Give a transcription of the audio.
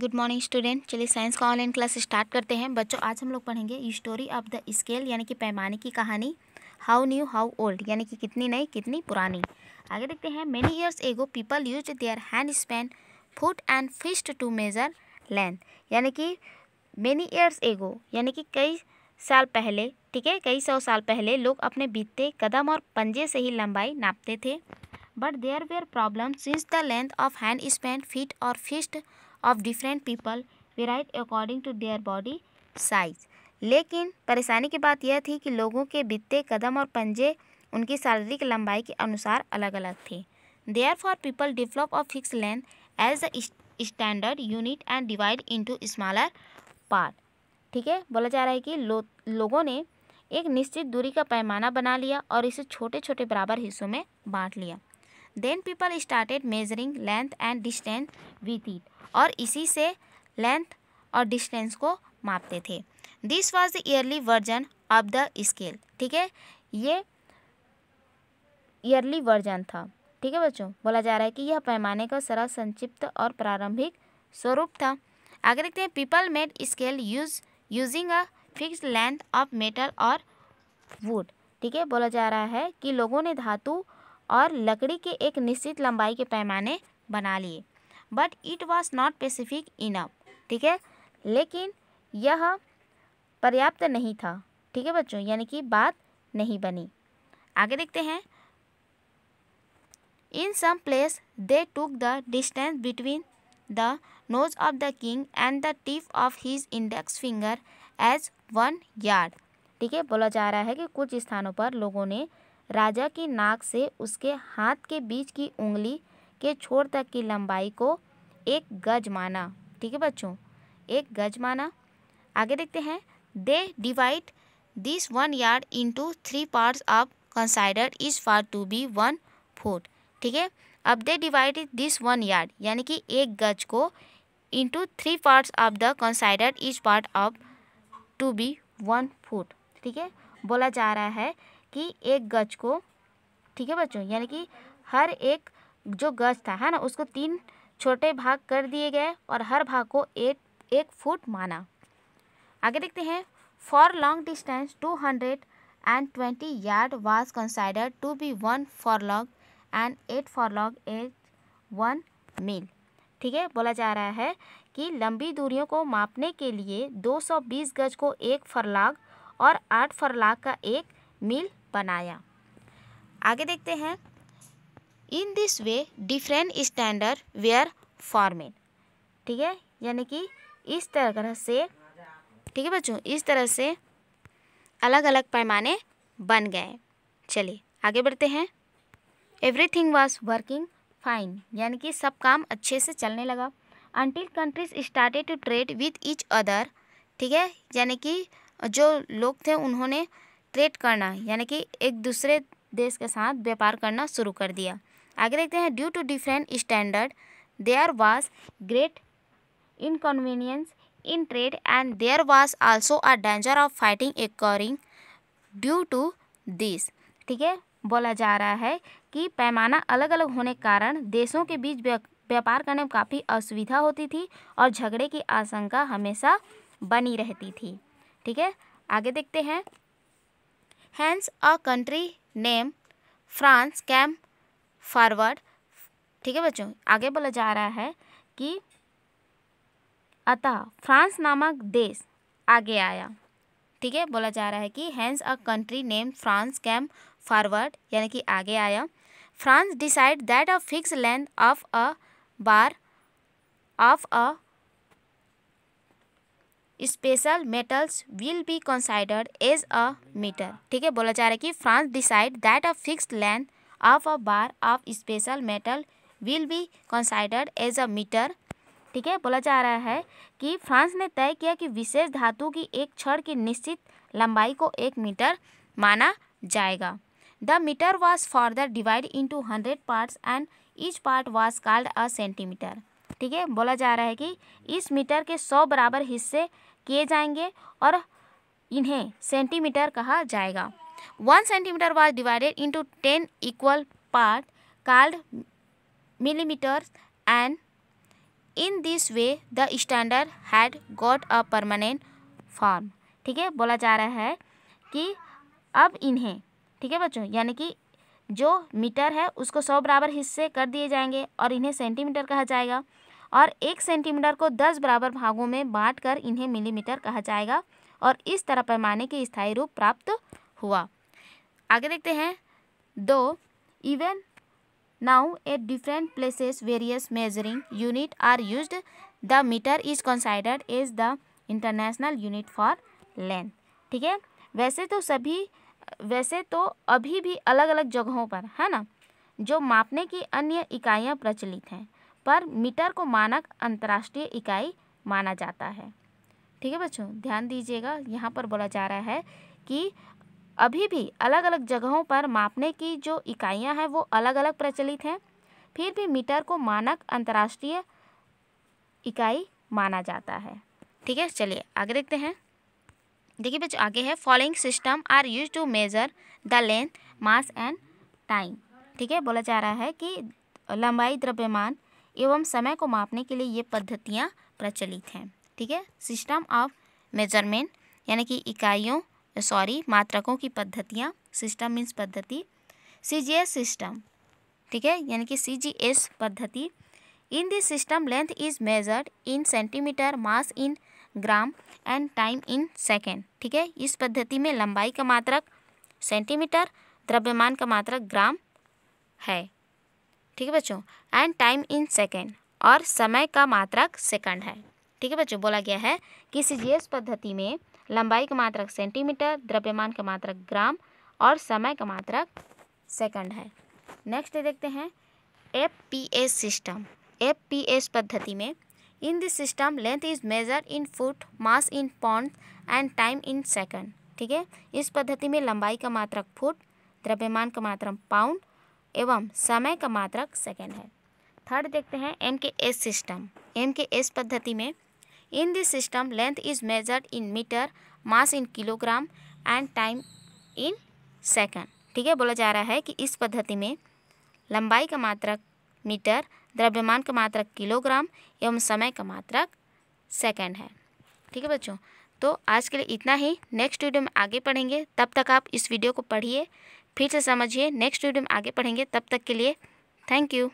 good morning student चलिए science का online class start करते हैं बच्चों आज हम लोग पढ़ेंगे स्टोरी ऑफ द स्केल यानी कि पैमाने की कहानी हाउ न्यू हाउ ओल्ड यानी कि कितनी नई कितनी पुरानी आगे देखते हैं many years ago people use their hand span foot and fist to measure length यानी कि मेनी ईयर्स एगो यानी कि कई साल पहले ठीक है कई सौ साल पहले लोग अपने बीतते कदम और पंजे से ही लंबाई नापते थे but there were problem since the length of hand span feet और fist of different people varied according to their body size लेकिन परेशानी की बात यह थी कि लोगों के बित्ते कदम और पंजे उनकी शारीरिक लंबाई के अनुसार अलग अलग थे therefore people develop of fix length as the standard unit and divide into smaller part ठीक है बोला जा रहा है कि लो, लोगों ने एक निश्चित दूरी का पैमाना बना लिया और इसे छोटे छोटे बराबर हिस्सों में बांट लिया then people started measuring length and distance with it और इसी से लेंथ और डिस्टेंस को मापते थे this was the early version of the scale ठीक है ये ईयरली वर्जन था ठीक है बच्चों बोला जा रहा है कि यह पैमाने का सरल संक्षिप्त और प्रारंभिक स्वरूप था आगे देखते हैं people made scale use using a fix length of metal और वुड ठीक है बोला जा रहा है कि लोगों ने धातु और लकड़ी के एक निश्चित लंबाई के पैमाने बना लिए but it was not specific enough ठीक है लेकिन यह पर्याप्त नहीं था ठीक है बच्चों यानी कि बात नहीं बनी आगे देखते हैं in some place they took the distance between the nose of the king and the tip of his index finger as one yard ठीक है बोला जा रहा है कि कुछ स्थानों पर लोगों ने राजा की नाक से उसके हाथ के बीच की उंगली के छोर तक की लंबाई को एक गज माना ठीक है बच्चों एक गज माना आगे देखते हैं they divide this one yard into three parts of consider is far to be one foot ठीक है अब they divide this one yard यानी कि एक गज को into three parts of the consider is part of to be one foot ठीक है बोला जा रहा है कि एक गज को ठीक है बच्चों यानी कि हर एक जो गज था है ना उसको तीन छोटे भाग कर दिए गए और हर भाग को एक एक फुट माना आगे देखते हैं for long distance two hundred and twenty yard was consider to be one furlong and eight furlong at one mile ठीक है बोला जा रहा है कि लंबी दूरियों को मापने के लिए 220 गज को एक फरलाग और 8 फरलाग का एक मील बनाया आगे देखते हैं in this way different standard were format ठीक है यानी कि इस तरह से ठीक है बच्चों इस तरह से अलग अलग पैमाने बन गए चलिए आगे बढ़ते हैं एवरीथिंग वॉज वर्किंग फाइन यानी कि सब काम अच्छे से चलने लगा until countries started to trade with each other ठीक है यानी कि जो लोग थे उन्होंने ट्रेड करना यानी कि एक दूसरे देश के साथ व्यापार करना शुरू कर दिया आगे देखते हैं due to different standard there was great inconvenience in trade and there was also a danger of fighting occurring due to this ठीक है बोला जा रहा है कि पैमाना अलग अलग होने के कारण देशों के बीच व्यापार करने में काफ़ी असुविधा होती थी और झगड़े की आशंका हमेशा बनी रहती थी ठीक है आगे देखते हैं hence a country name France came forward ठीक है बच्चों आगे बोला जा रहा है कि अतः फ्रांस नामक देश आगे आया ठीक है बोला जा रहा है कि hence a country name France came forward यानी कि आगे आया France decide that a fix length of a bar of a special metals will be considered as a metre ठीक है बोला जा रहा है कि France decide that a fixed length of a bar of special metal will be considered as a metre ठीक है बोला जा रहा है कि फ्रांस ने तय किया कि विशेष धातु की एक छड़ की निश्चित लंबाई को एक मीटर माना जाएगा the metre was further divide into hundred parts and each part was called a centimetre ठीक है बोला जा रहा है कि इस मीटर के सौ बराबर हिस्से किए जाएंगे और इन्हें सेंटीमीटर कहा जाएगा one centimetre was divided into ten equal part called millimetre and in this way the standard had got a permanent form ठीक है बोला जा रहा है कि अब इन्हें ठीक है बच्चों यानी कि जो मीटर है उसको सौ बराबर हिस्से कर दिए जाएंगे और इन्हें सेंटीमीटर कहा जाएगा और एक सेंटीमीटर को दस बराबर भागों में बांट कर इन्हें मिलीमीटर कहा जाएगा और इस तरह पैमाने के स्थायी रूप प्राप्त हुआ आगे देखते हैं though even now at different places various measuring unit are used the metre is considered as the international unit for length ठीक है वैसे तो सभी वैसे तो अभी भी अलग अलग जगहों पर है ना जो मापने की अन्य इकाइयाँ प्रचलित हैं पर मीटर को मानक अंतर्राष्ट्रीय इकाई माना जाता है ठीक है बच्चों ध्यान दीजिएगा यहाँ पर बोला जा रहा है कि अभी भी अलग अलग जगहों पर मापने की जो इकाइयाँ हैं वो अलग अलग प्रचलित हैं फिर भी मीटर को मानक अंतर्राष्ट्रीय इकाई माना जाता है ठीक है चलिए आगे देखते हैं देखिए बच्चों आगे है following system are use to measure the length mass and time ठीक है बोला जा रहा है कि लंबाई द्रव्यमान एवं समय को मापने के लिए ये पद्धतियाँ प्रचलित हैं ठीक है सिस्टम ऑफ मेजरमेंट यानी कि इकाइयों सॉरी मात्रकों की पद्धतियाँ सिस्टम मीन्स पद्धति सी जी एस सिस्टम ठीक है यानी कि सी जी एस पद्धति in this system length is measured in centimetre mass in gram and time in second ठीक है इस पद्धति में लंबाई का मात्रक सेंटीमीटर द्रव्यमान का मात्रक ग्राम है ठीक है बच्चों एंड टाइम इन सेकेंड और समय का मात्रक सेकंड है ठीक है बच्चों बोला गया है कि सीजीएस पद्धति में लंबाई का मात्रक सेंटीमीटर द्रव्यमान का मात्रक ग्राम और समय का मात्रक सेकंड है नेक्स्ट देखते हैं F P S system F P S पद्धति में in this system length is measure in foot mass in pound and time in second ठीक है इस पद्धति में लंबाई का मात्रक फुट द्रव्यमान का मात्रक पाउंड एवं समय का मात्रक सेकेंड है थर्ड देखते हैं M K S system M K S पद्धति में in this system length is measured in metre mass in kilogram and time in second ठीक है बोला जा रहा है कि इस पद्धति में लंबाई का मात्रक मीटर द्रव्यमान का मात्रक किलोग्राम एवं समय का मात्रक सेकेंड है ठीक है बच्चों तो आज के लिए इतना ही नेक्स्ट वीडियो में आगे पढ़ेंगे तब तक आप इस वीडियो को पढ़िए फिर से समझिए नेक्स्ट वीडियो में आगे पढ़ेंगे तब तक के लिए थैंक यू